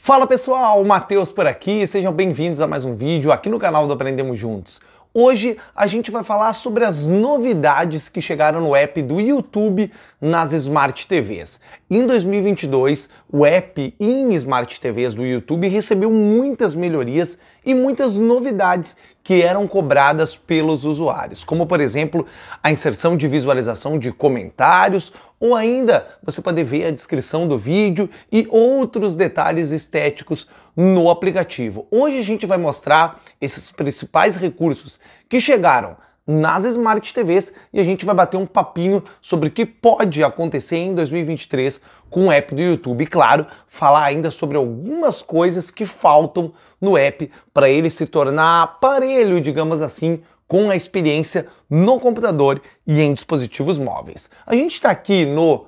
Fala pessoal, Matheus por aqui, sejam bem-vindos a mais um vídeo aqui no canal do Aprendemos Juntos. Hoje a gente vai falar sobre as novidades que chegaram no app do YouTube nas Smart TVs. Em 2022, o app em Smart TVs do YouTube recebeu muitas melhorias e muitas novidades que eram cobradas pelos usuários, como por exemplo a inserção de visualização de comentários, ou ainda você pode ver a descrição do vídeo e outros detalhes estéticos no aplicativo. Hoje a gente vai mostrar esses principais recursos que chegaram nas Smart TVs e a gente vai bater um papinho sobre o que pode acontecer em 2023 com o app do YouTube. E claro, falar ainda sobre algumas coisas que faltam no app para ele se tornar aparelho, digamos assim, com a experiência no computador e em dispositivos móveis. A gente está aqui no uh,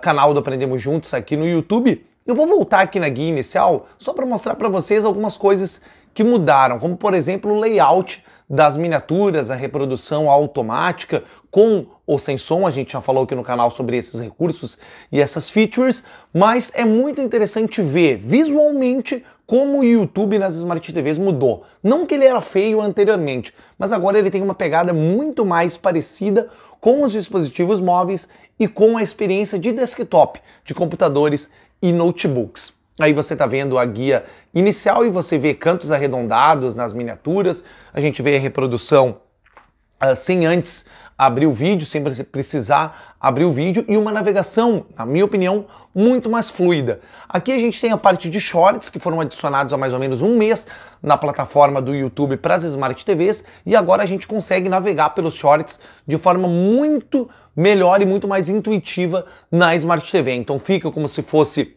canal do Aprendemos Juntos, aqui no YouTube. Eu vou voltar aqui na guia inicial só para mostrar para vocês algumas coisas que mudaram, como por exemplo o layout das miniaturas, a reprodução automática com ou sem som. A gente já falou aqui no canal sobre esses recursos e essas features, mas é muito interessante ver visualmente como o YouTube nas Smart TVs mudou. Não que ele era feio anteriormente, mas agora ele tem uma pegada muito mais parecida com os dispositivos móveis e com a experiência de desktop, de computadores e notebooks. Aí você está vendo a guia inicial e você vê cantos arredondados nas miniaturas, a gente vê a reprodução uh, sem antes abrir o vídeo, sem precisar abrir o vídeo, e uma navegação, na minha opinião, muito mais fluida. Aqui a gente tem a parte de shorts que foram adicionados há mais ou menos um mês na plataforma do YouTube para as Smart TVs e agora a gente consegue navegar pelos shorts de forma muito melhor e muito mais intuitiva na Smart TV. Então fica como se fosse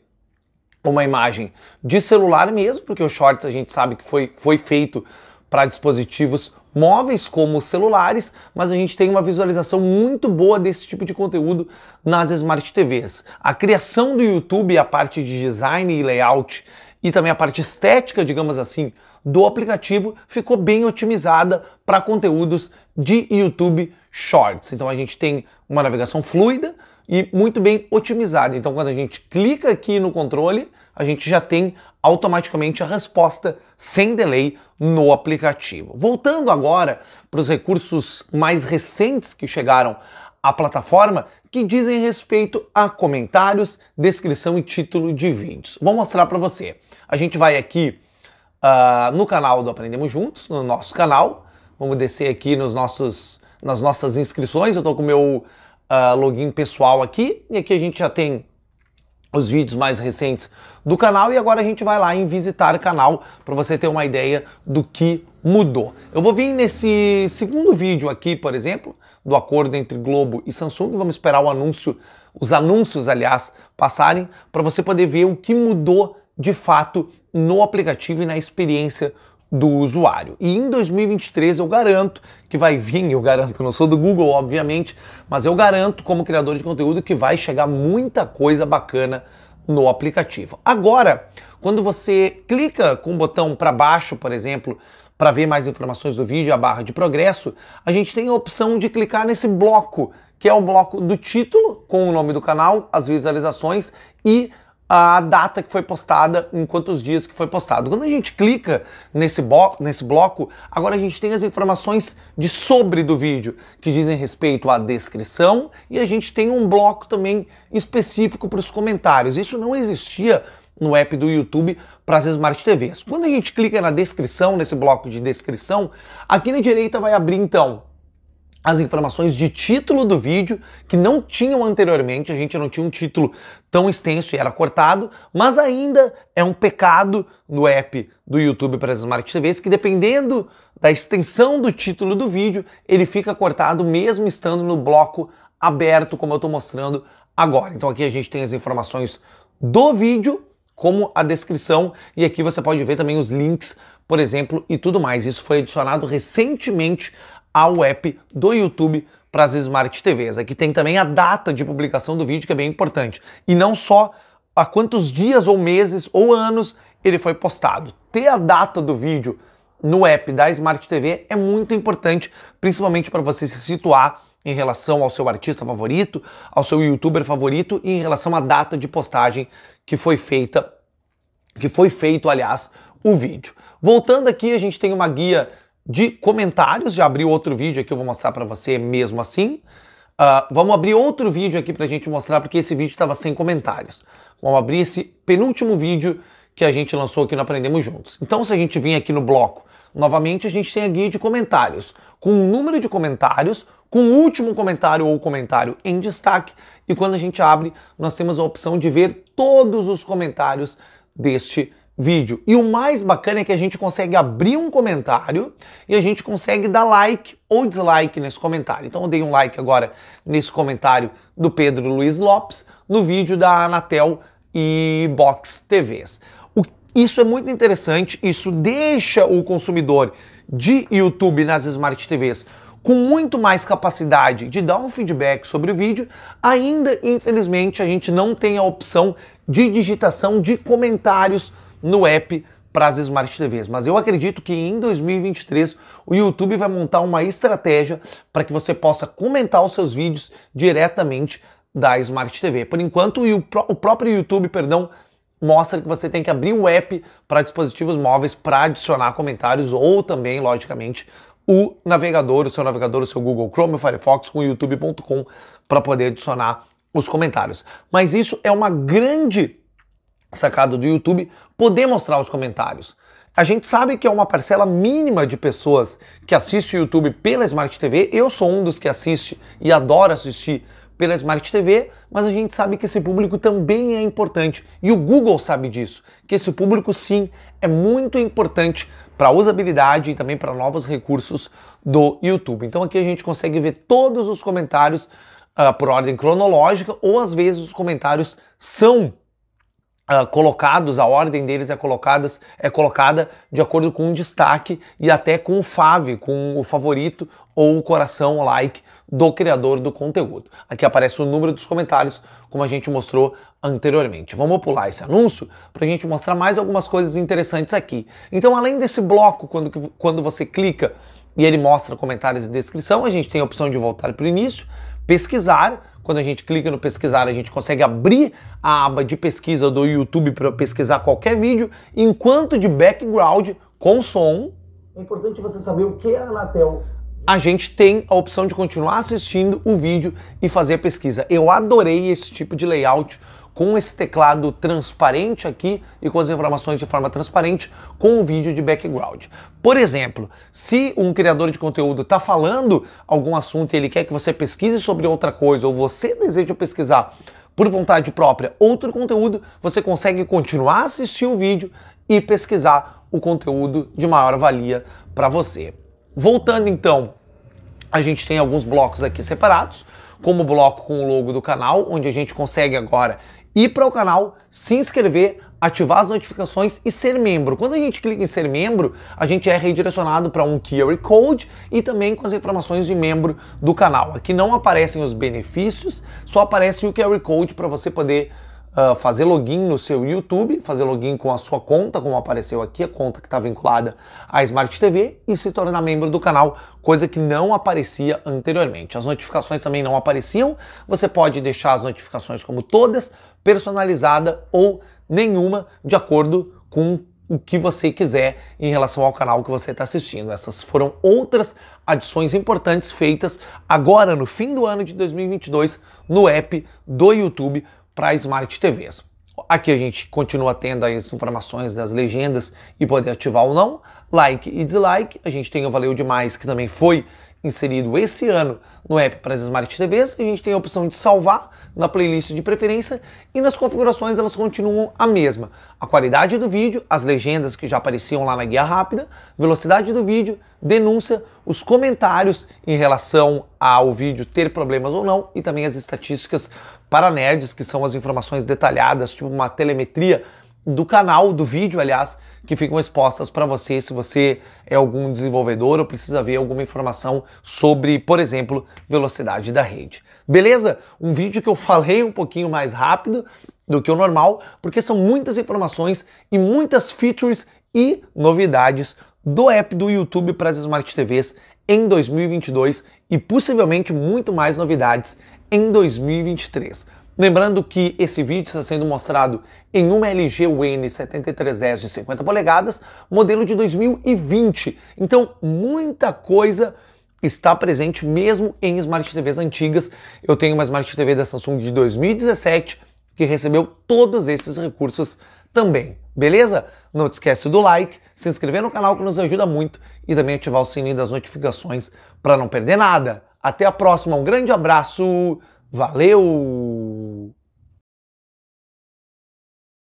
uma imagem de celular mesmo, porque o shorts a gente sabe que foi, foi feito para dispositivos móveis como celulares, mas a gente tem uma visualização muito boa desse tipo de conteúdo nas Smart TVs. A criação do YouTube, a parte de design e layout e também a parte estética, digamos assim, do aplicativo ficou bem otimizada para conteúdos de YouTube Shorts. Então a gente tem uma navegação fluida, e muito bem otimizado. Então, quando a gente clica aqui no controle, a gente já tem automaticamente a resposta sem delay no aplicativo. Voltando agora para os recursos mais recentes que chegaram à plataforma, que dizem respeito a comentários, descrição e título de vídeos. Vou mostrar para você. A gente vai aqui uh, no canal do Aprendemos Juntos, no nosso canal. Vamos descer aqui nos nossos, nas nossas inscrições. Eu estou com o meu uh, login pessoal aqui. E aqui a gente já tem os vídeos mais recentes do canal e agora a gente vai lá em visitar canal para você ter uma ideia do que mudou. Eu vou vir nesse segundo vídeo aqui, por exemplo, do acordo entre Globo e Samsung, vamos esperar o anúncio, os anúncios, aliás, passarem para você poder ver o que mudou de fato no aplicativo e na experiência do usuário. E em 2023 eu garanto que vai vir, eu garanto, não sou do Google, obviamente, mas eu garanto como criador de conteúdo que vai chegar muita coisa bacana no aplicativo. Agora, quando você clica com o botão para baixo, por exemplo, para ver mais informações do vídeo, a barra de progresso, a gente tem a opção de clicar nesse bloco, que é o bloco do título, com o nome do canal, as visualizações e a data que foi postada, em quantos dias que foi postado. Quando a gente clica nesse, nesse bloco, agora a gente tem as informações de sobre do vídeo, que dizem respeito à descrição, e a gente tem um bloco também específico para os comentários. Isso não existia no app do YouTube para as Smart TVs. Quando a gente clica na descrição, nesse bloco de descrição, aqui na direita vai abrir então as informações de título do vídeo que não tinham anteriormente, a gente não tinha um título tão extenso e era cortado, mas ainda é um pecado no app do YouTube para as Smart TVs que dependendo da extensão do título do vídeo, ele fica cortado mesmo estando no bloco aberto, como eu estou mostrando agora. Então aqui a gente tem as informações do vídeo, como a descrição, e aqui você pode ver também os links, por exemplo, e tudo mais. Isso foi adicionado recentemente ao app do YouTube para as Smart TVs. Aqui tem também a data de publicação do vídeo, que é bem importante. E não só há quantos dias ou meses ou anos ele foi postado. Ter a data do vídeo no app da Smart TV é muito importante, principalmente para você se situar em relação ao seu artista favorito, ao seu youtuber favorito e em relação à data de postagem que foi feita, que foi feito, aliás, o vídeo. Voltando aqui, a gente tem uma guia de comentários. Já abri outro vídeo aqui, eu vou mostrar para você mesmo assim. Uh, vamos abrir outro vídeo aqui para a gente mostrar, porque esse vídeo estava sem comentários. Vamos abrir esse penúltimo vídeo que a gente lançou aqui no Aprendemos Juntos. Então, se a gente vir aqui no bloco, novamente a gente tem a guia de comentários, com o um número de comentários, com o último comentário ou comentário em destaque, e quando a gente abre, nós temos a opção de ver todos os comentários deste vídeo vídeo. E o mais bacana é que a gente consegue abrir um comentário e a gente consegue dar like ou dislike nesse comentário. Então eu dei um like agora nesse comentário do Pedro Luiz Lopes no vídeo da Anatel e Box TVs. O, isso é muito interessante, isso deixa o consumidor de YouTube nas Smart TVs com muito mais capacidade de dar um feedback sobre o vídeo, ainda infelizmente a gente não tem a opção de digitação de comentários no app para as Smart TVs. Mas eu acredito que em 2023 o YouTube vai montar uma estratégia para que você possa comentar os seus vídeos diretamente da Smart TV. Por enquanto, o próprio YouTube, perdão, mostra que você tem que abrir o app para dispositivos móveis para adicionar comentários ou também, logicamente, o navegador, o seu navegador, o seu Google Chrome, o Firefox com youtube.com para poder adicionar os comentários. Mas isso é uma grande sacado do YouTube poder mostrar os comentários. A gente sabe que é uma parcela mínima de pessoas que assiste o YouTube pela Smart TV. Eu sou um dos que assiste e adoro assistir pela Smart TV, mas a gente sabe que esse público também é importante e o Google sabe disso, que esse público sim é muito importante para a usabilidade e também para novos recursos do YouTube. Então aqui a gente consegue ver todos os comentários uh, por ordem cronológica ou às vezes os comentários são Uh, colocados, a ordem deles é, colocadas, é colocada de acordo com o destaque e até com o fave, com o favorito ou o coração o like do criador do conteúdo. Aqui aparece o número dos comentários, como a gente mostrou anteriormente. Vamos pular esse anúncio para a gente mostrar mais algumas coisas interessantes aqui. Então, além desse bloco, quando, quando você clica e ele mostra comentários e descrição, a gente tem a opção de voltar para o início pesquisar. Quando a gente clica no pesquisar, a gente consegue abrir a aba de pesquisa do YouTube para pesquisar qualquer vídeo, enquanto de background com som. É importante você saber o que é a Anatel a gente tem a opção de continuar assistindo o vídeo e fazer a pesquisa. Eu adorei esse tipo de layout com esse teclado transparente aqui e com as informações de forma transparente com o vídeo de background. Por exemplo, se um criador de conteúdo está falando algum assunto e ele quer que você pesquise sobre outra coisa ou você deseja pesquisar por vontade própria outro conteúdo, você consegue continuar assistindo o vídeo e pesquisar o conteúdo de maior valia para você. Voltando então, a gente tem alguns blocos aqui separados, como o bloco com o logo do canal, onde a gente consegue agora ir para o canal, se inscrever, ativar as notificações e ser membro. Quando a gente clica em ser membro, a gente é redirecionado para um QR Code e também com as informações de membro do canal. Aqui não aparecem os benefícios, só aparece o QR Code para você poder ah, fazer login no seu YouTube, fazer login com a sua conta, como apareceu aqui, a conta que está vinculada à Smart TV, e se tornar membro do canal, coisa que não aparecia anteriormente. As notificações também não apareciam, você pode deixar as notificações como todas, personalizada ou nenhuma, de acordo com o que você quiser em relação ao canal que você está assistindo. Essas foram outras adições importantes feitas agora no fim do ano de 2022 no app do YouTube para Smart TVs. Aqui a gente continua tendo as informações das legendas e poder ativar ou não, like e dislike. A gente tem o valeu demais que também foi inserido esse ano no app para as Smart TVs. A gente tem a opção de salvar na playlist de preferência e nas configurações elas continuam a mesma. A qualidade do vídeo, as legendas que já apareciam lá na guia rápida, velocidade do vídeo, denúncia, os comentários em relação ao vídeo ter problemas ou não e também as estatísticas para nerds, que são as informações detalhadas, tipo uma telemetria do canal, do vídeo, aliás, que ficam expostas para você se você é algum desenvolvedor ou precisa ver alguma informação sobre, por exemplo, velocidade da rede. Beleza? Um vídeo que eu falei um pouquinho mais rápido do que o normal, porque são muitas informações e muitas features e novidades do app do YouTube para as Smart TVs em 2022 e possivelmente muito mais novidades em 2023. Lembrando que esse vídeo está sendo mostrado em uma LG UN 7310 de 50 polegadas, modelo de 2020. Então, muita coisa está presente mesmo em Smart TVs antigas. Eu tenho uma Smart TV da Samsung de 2017 que recebeu todos esses recursos também, beleza? Não te esquece do like, se inscrever no canal que nos ajuda muito e também ativar o sininho das notificações para não perder nada. Até a próxima, um grande abraço. Valeu!